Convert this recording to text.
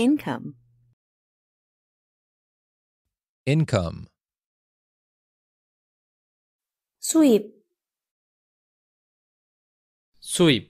Income. Income. 수입. 수입.